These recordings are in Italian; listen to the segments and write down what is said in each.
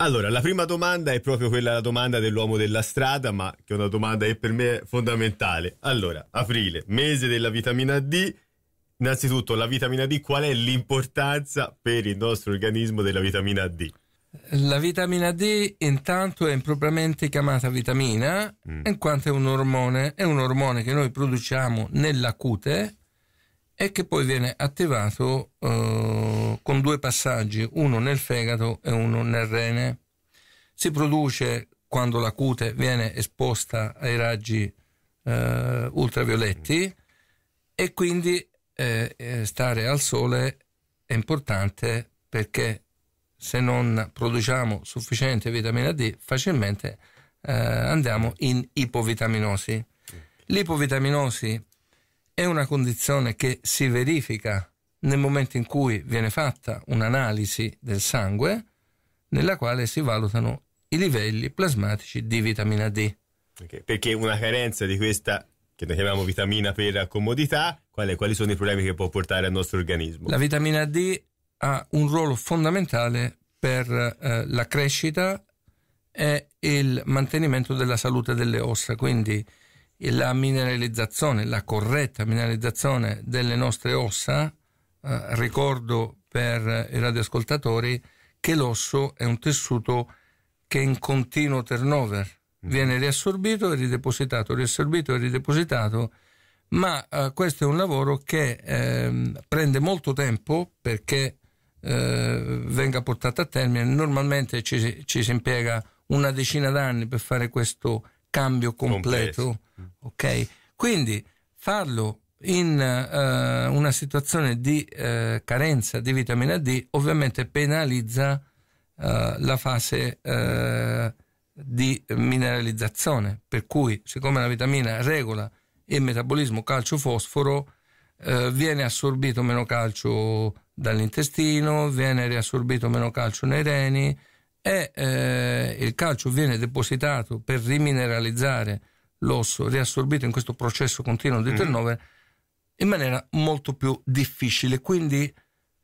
Allora, la prima domanda è proprio quella la domanda dell'uomo della strada, ma che è una domanda che per me è fondamentale. Allora, aprile, mese della vitamina D. Innanzitutto, la vitamina D, qual è l'importanza per il nostro organismo della vitamina D? La vitamina D intanto è impropriamente chiamata vitamina mm. in quanto è un ormone, è un ormone che noi produciamo nella cute e che poi viene attivato eh, con due passaggi, uno nel fegato e uno nel rene. Si produce quando la cute viene esposta ai raggi eh, ultravioletti e quindi eh, eh stare al sole è importante perché se non produciamo sufficiente vitamina D facilmente eh, andiamo in ipovitaminosi. L'ipovitaminosi è una condizione che si verifica nel momento in cui viene fatta un'analisi del sangue nella quale si valutano i livelli plasmatici di vitamina D. Okay, perché una carenza di questa che noi chiamiamo vitamina per comodità, quali, quali sono i problemi che può portare al nostro organismo? La vitamina D ha un ruolo fondamentale per eh, la crescita e il mantenimento della salute delle ossa, quindi la mineralizzazione, la corretta mineralizzazione delle nostre ossa, eh, ricordo per eh, i radioascoltatori che l'osso è un tessuto che è in continuo turnover, mm-hmm. viene riassorbito e ridepositato, riassorbito e ridepositato, ma eh, questo è un lavoro che eh, prende molto tempo perché eh, venga portato a termine, normalmente ci, ci si impiega una decina d'anni per fare questo cambio completo. Complesso. Ok? Quindi farlo in uh, una situazione di uh, carenza di vitamina D ovviamente penalizza uh, la fase di mineralizzazione, per cui siccome la vitamina regola il metabolismo calcio-fosforo, viene assorbito meno calcio dall'intestino, viene riassorbito meno calcio nei reni, e eh, il calcio viene depositato per rimineralizzare l'osso riassorbito in questo processo continuo di turnover mm. in maniera molto più difficile. Quindi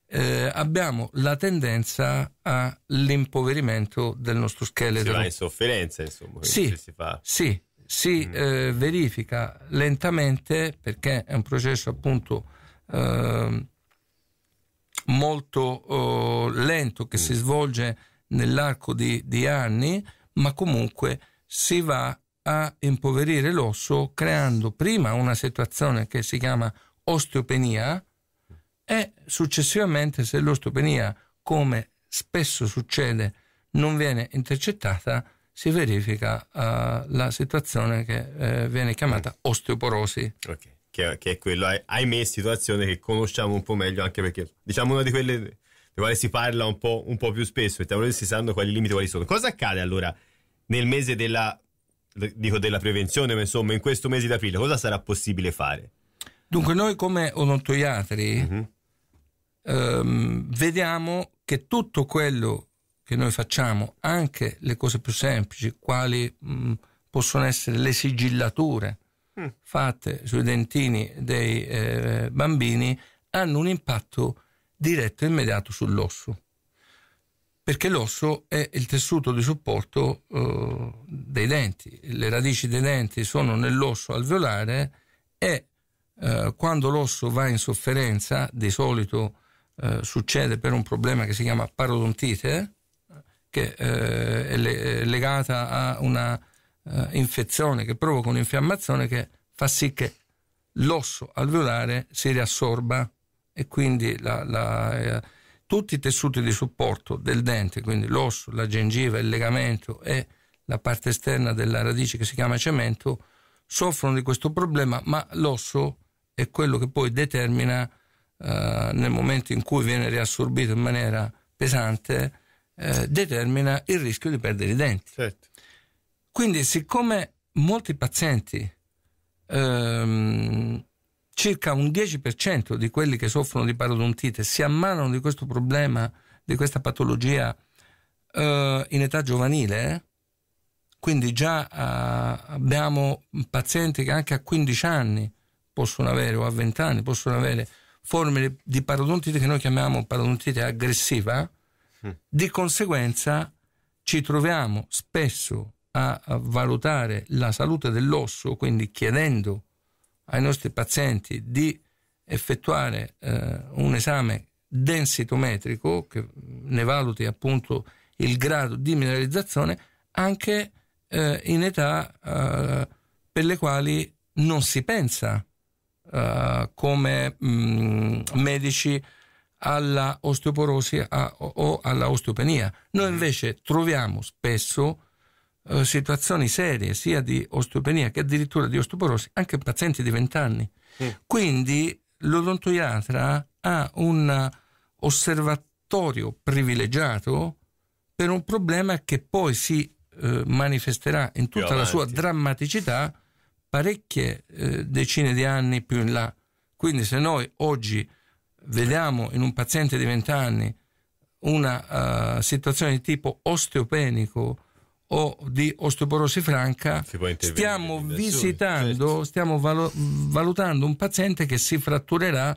eh, abbiamo la tendenza all'impoverimento del nostro scheletro. Si va in sofferenza, insomma. Sì, si fa. sì, si mm. eh, verifica lentamente perché è un processo appunto ehm, molto oh, lento che mm. si svolge nell'arco di, di anni, ma comunque si va a impoverire l'osso creando prima una situazione che si chiama osteopenia e successivamente se l'osteopenia, come spesso succede, non viene intercettata, si verifica uh, la situazione che uh, viene chiamata osteoporosi. Okay. Che, che, è quello, ahimè, situazione che conosciamo un po' meglio anche perché diciamo una di quelle dei quali si parla un po', un po più spesso, i terroristi si sanno quali limiti quali sono. Cosa accade allora nel mese della, dico, della prevenzione, ma insomma in questo mese di aprile? Cosa sarà possibile fare? Dunque noi come odontoiatri uh-huh. Mhm. ehm, vediamo che tutto quello che noi facciamo, anche le cose più semplici, quali mh, mm, possono essere le sigillature mm. fatte sui dentini dei eh, bambini, hanno un impatto diretto e immediato sull'osso, perché l'osso è il tessuto di supporto eh, dei denti, le radici dei denti sono nell'osso alveolare e eh, quando l'osso va in sofferenza, di solito eh, succede per un problema che si chiama parodontite, che eh, è, le- è legata a una eh, infezione che provoca un'infiammazione che fa sì che l'osso alveolare si riassorba e quindi la, la, eh, tutti i tessuti di supporto del dente, quindi l'osso, la gengiva, il legamento e la parte esterna della radice che si chiama cemento, soffrono di questo problema, ma l'osso è quello che poi determina eh, nel momento in cui viene riassorbito in maniera pesante, eh, determina il rischio di perdere i denti. Certo. Quindi siccome molti pazienti ehm, circa un 10% di quelli che soffrono di parodontite si ammalano di questo problema, di questa patologia eh, in età giovanile, eh? quindi già eh, abbiamo pazienti che anche a 15 anni possono avere o a 20 anni possono avere forme di parodontite che noi chiamiamo parodontite aggressiva, eh? di conseguenza ci troviamo spesso a valutare la salute dell'osso, quindi chiedendo ai nostri pazienti di effettuare eh, un esame densitometrico che ne valuti appunto il grado di mineralizzazione anche eh, in età eh, per le quali non si pensa eh, come mh, mm, medici alla osteoporosi a, o, o alla osteopenia. Noi mm. invece troviamo spesso eh, situazioni serie sia di osteopenia che addirittura di osteoporosi anche in pazienti di 20 anni. Mm. Quindi l'odontoiatra ha un osservatorio privilegiato per un problema che poi si eh, manifesterà in tutta la sua drammaticità parecchie eh, decine di anni più in là. Quindi se noi oggi vediamo in un paziente di 20 anni una uh, situazione di tipo osteopenico o di osteoporosi franca, stiamo visitando, certo. stiamo valo- valutando un paziente che si fratturerà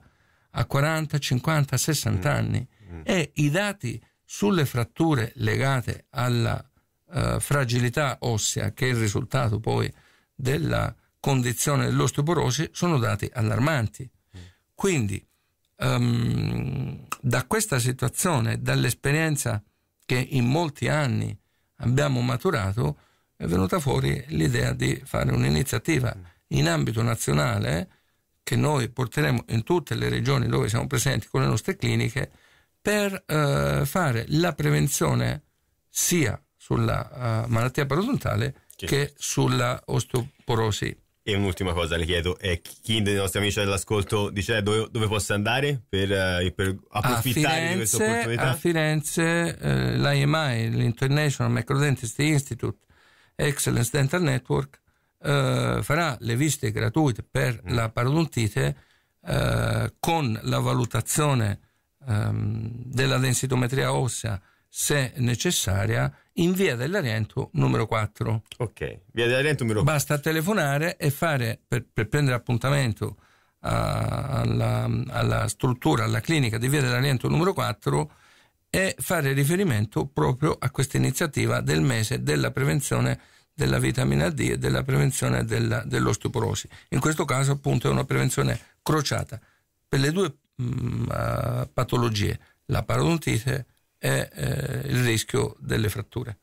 a 40, 50, 60 mm. anni mm. e i dati sulle fratture legate alla uh, fragilità ossea, che è il risultato poi della condizione dell'osteoporosi, sono dati allarmanti. Mm. Quindi, um, da questa situazione, dall'esperienza che in molti anni abbiamo maturato, è venuta fuori l'idea di fare un'iniziativa in ambito nazionale che noi porteremo in tutte le regioni dove siamo presenti con le nostre cliniche per eh, fare la prevenzione sia sulla uh, malattia parodontale che, che sulla osteoporosi. E un'ultima cosa le chiedo, è chi dei nostri amici dell'ascolto dice eh, dove, dove possa andare per, eh, per approfittare Firenze, di questa opportunità? A Firenze eh, l'IMI, l'International Micro Dentist Institute Excellence Dental Network, eh, farà le visite gratuite per mm. la parodontite eh, con la valutazione ehm, della densitometria ossea se necessaria, in via dell'Ariento numero 4. Ok, via dell'Ariento numero 4. Basta telefonare e fare, per, per prendere appuntamento alla, alla, struttura, alla clinica di via dell'Ariento numero 4 e fare riferimento proprio a questa iniziativa del mese della prevenzione della vitamina D e della prevenzione della, dell'osteoporosi. In questo caso appunto è una prevenzione crociata per le due mh, mm, patologie, la parodontite è eh, il rischio delle fratture.